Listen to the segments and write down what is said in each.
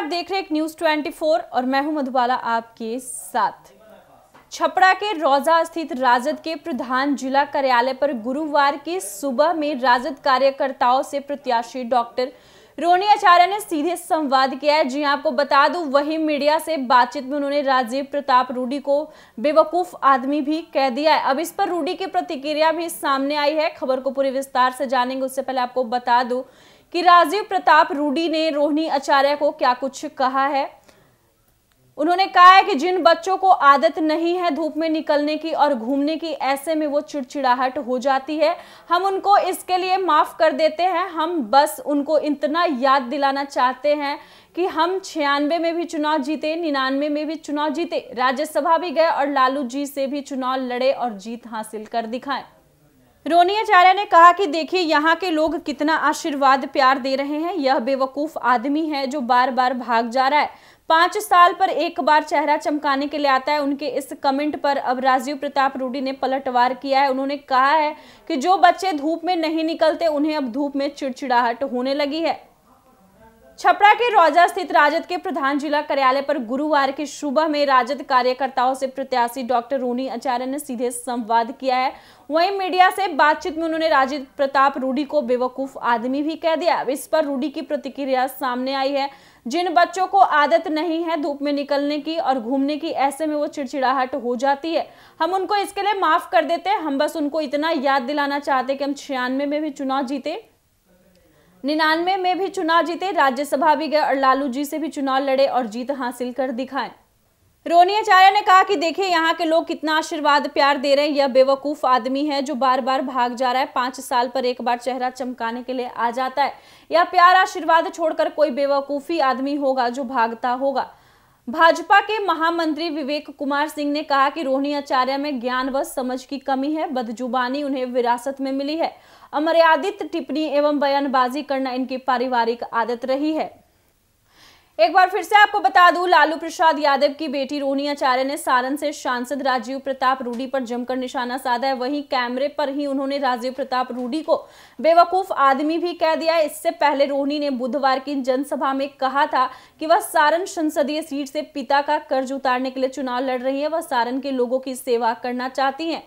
आप देख रहे हैं न्यूज 24 और मैं हूं मधुबाला आपके साथ छपड़ा के रोजा स्थित राजद के प्रधान जिला कार्यालय पर गुरुवार की सुबह में राजद कार्यकर्ताओं से प्रत्याशी डॉक्टर रोनी आचार्य ने सीधे संवाद किया है जी हाँ, आपको बता दूं वही मीडिया से बातचीत में उन्होंने राजीव प्रताप रूडी को बेवकूफ आदमी भी कह दिया है अब इस पर रूडी की प्रतिक्रिया भी सामने आई है खबर को पूरे विस्तार से जानेंगे उससे पहले आपको बता दूं कि राजीव प्रताप रूडी ने रोहिणी आचार्य को क्या कुछ कहा है उन्होंने कहा है कि जिन बच्चों को आदत नहीं है धूप में निकलने की और घूमने की ऐसे में वो चिड़चिड़ाहट हो जाती है हम उनको इसके लिए माफ़ कर देते हैं हम बस उनको इतना याद दिलाना चाहते हैं कि हम छियानवे में भी चुनाव जीते निन्यानवे में भी चुनाव जीते राज्यसभा भी गए और लालू जी से भी चुनाव लड़े और जीत हासिल कर दिखाएं रोनी आचार्य ने कहा कि देखिए यहाँ के लोग कितना आशीर्वाद प्यार दे रहे हैं यह बेवकूफ आदमी है जो बार बार भाग जा रहा है पांच साल पर एक बार चेहरा चमकाने के लिए आता है उनके इस कमेंट पर अब राजीव प्रताप रूडी ने पलटवार किया है उन्होंने कहा है कि जो बच्चे धूप में नहीं निकलते उन्हें अब धूप में चिड़चिड़ाहट होने लगी है छपरा के रोजा स्थित राजद के प्रधान जिला कार्यालय पर गुरुवार की सुबह में राजद कार्यकर्ताओं से प्रत्याशी डॉक्टर रूनी आचार्य ने सीधे संवाद किया है वहीं मीडिया से बातचीत में उन्होंने राजद प्रताप रूडी को बेवकूफ आदमी भी कह दिया इस पर रूडी की प्रतिक्रिया सामने आई है जिन बच्चों को आदत नहीं है धूप में निकलने की और घूमने की ऐसे में वो चिड़चिड़ाहट हो जाती है हम उनको इसके लिए माफ कर देते हैं हम बस उनको इतना याद दिलाना चाहते कि हम छियानवे में भी चुनाव जीते निन्यानवे में भी चुनाव जीते राज्यसभा भी गए और लालू जी से भी चुनाव लड़े और जीत हासिल कर दिखाए रोनी आचार्य ने कहा कि देखिए यहाँ के लोग कितना आशीर्वाद प्यार दे रहे हैं यह बेवकूफ आदमी है जो बार बार भाग जा रहा है पांच साल पर एक बार चेहरा चमकाने के लिए आ जाता है यह प्यार आशीर्वाद छोड़कर कोई बेवकूफी आदमी होगा जो भागता होगा भाजपा के महामंत्री विवेक कुमार सिंह ने कहा कि रोहिणी आचार्य में ज्ञान व समझ की कमी है बदजुबानी उन्हें विरासत में मिली है अमर्यादित टिप्पणी एवं बयानबाजी करना इनकी पारिवारिक आदत रही है एक बार फिर से आपको बता दूं लालू प्रसाद यादव की बेटी रोनी आचार्य ने सारण से सांसद राजीव प्रताप रूडी पर जमकर निशाना साधा है वहीं कैमरे पर ही उन्होंने राजीव प्रताप रूडी को बेवकूफ आदमी भी कह दिया इससे पहले रोहनी ने बुधवार की जनसभा में कहा था कि वह सारण संसदीय सीट से पिता का कर्ज उतारने के लिए चुनाव लड़ रही है वह सारण के लोगों की सेवा करना चाहती है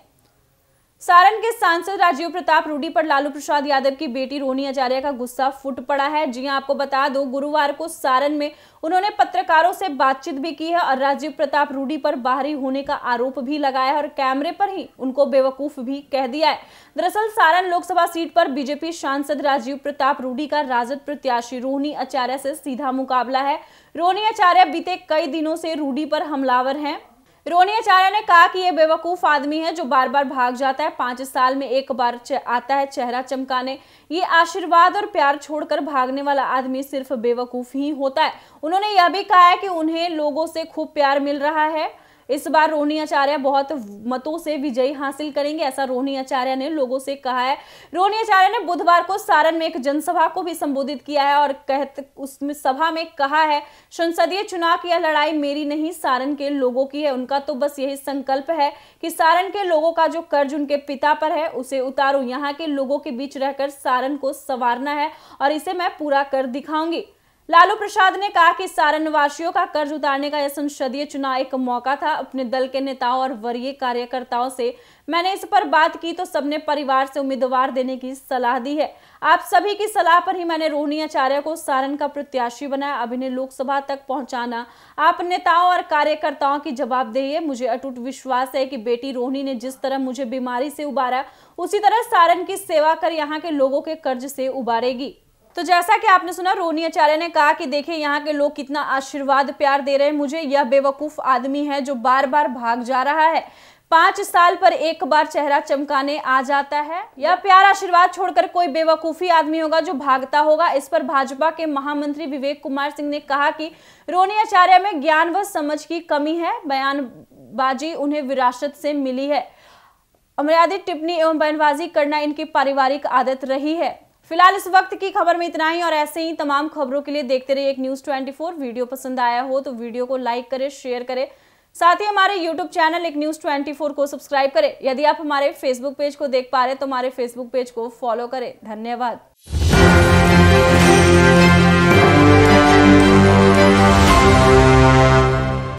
सारण के सांसद राजीव प्रताप रूडी पर लालू प्रसाद यादव की बेटी रोनी आचार्य का गुस्सा फूट पड़ा है जी हां आपको बता दो गुरुवार को सारण में उन्होंने पत्रकारों से बातचीत भी की है और राजीव प्रताप रूडी पर बाहरी होने का आरोप भी लगाया है और कैमरे पर ही उनको बेवकूफ भी कह दिया है दरअसल सारण लोकसभा सीट पर बीजेपी सांसद राजीव प्रताप रूडी का राजद प्रत्याशी रोहनी आचार्य से सीधा मुकाबला है रोहनी आचार्य बीते कई दिनों से रूडी पर हमलावर हैं रोनी आचार्य ने कहा कि ये बेवकूफ आदमी है जो बार बार भाग जाता है पांच साल में एक बार आता है चेहरा चमकाने ये आशीर्वाद और प्यार छोड़कर भागने वाला आदमी सिर्फ बेवकूफ ही होता है उन्होंने यह भी कहा है कि उन्हें लोगों से खूब प्यार मिल रहा है इस बार रोहिणी आचार्य बहुत मतों से विजय हासिल करेंगे ऐसा रोहिणी आचार्य ने लोगों से कहा है रोहिणी आचार्य ने बुधवार को सारण में एक जनसभा को भी संबोधित किया है और कहते उसमें सभा में कहा है संसदीय चुनाव की यह लड़ाई मेरी नहीं सारण के लोगों की है उनका तो बस यही संकल्प है कि सारण के लोगों का जो कर्ज उनके पिता पर है उसे उतारो यहाँ के लोगों के बीच रहकर सारण को संवारना है और इसे मैं पूरा कर दिखाऊंगी लालू प्रसाद ने कहा कि सारण वासियों का कर्ज उतारने का यह संसदीय चुनाव एक मौका था अपने दल के नेताओं और वरीय कार्यकर्ताओं से मैंने इस पर बात की तो सबने परिवार से उम्मीदवार देने की सलाह दी है आप सभी की सलाह पर ही मैंने रोहिणी आचार्य को सारण का प्रत्याशी बनाया अब इन्हें लोकसभा तक पहुंचाना आप नेताओं और कार्यकर्ताओं की जवाबदेही है मुझे अटूट विश्वास है कि बेटी रोहिणी ने जिस तरह मुझे बीमारी से उबारा उसी तरह सारण की सेवा कर यहाँ के लोगों के कर्ज से उबारेगी तो जैसा कि आपने सुना रोनी आचार्य ने कहा कि देखिए यहाँ के लोग कितना आशीर्वाद प्यार दे रहे हैं मुझे यह बेवकूफ़ आदमी है जो बार बार भाग जा रहा है पांच साल पर एक बार चेहरा चमकाने आ जाता है यह प्यार आशीर्वाद छोड़कर कोई बेवकूफ़ी आदमी होगा जो भागता होगा इस पर भाजपा के महामंत्री विवेक कुमार सिंह ने कहा कि रोनी आचार्य में ज्ञान व समझ की कमी है बयानबाजी उन्हें विरासत से मिली है अमर्यादित टिप्पणी एवं बयानबाजी करना इनकी पारिवारिक आदत रही है फिलहाल इस वक्त की खबर में इतना ही और ऐसे ही तमाम खबरों के लिए देखते रहिए एक न्यूज 24 वीडियो पसंद आया हो तो वीडियो को लाइक करें शेयर करें साथ ही हमारे यूट्यूब चैनल एक न्यूज 24 को सब्सक्राइब करें यदि आप हमारे फेसबुक पेज को देख पा रहे तो हमारे फेसबुक पेज को फॉलो करें धन्यवाद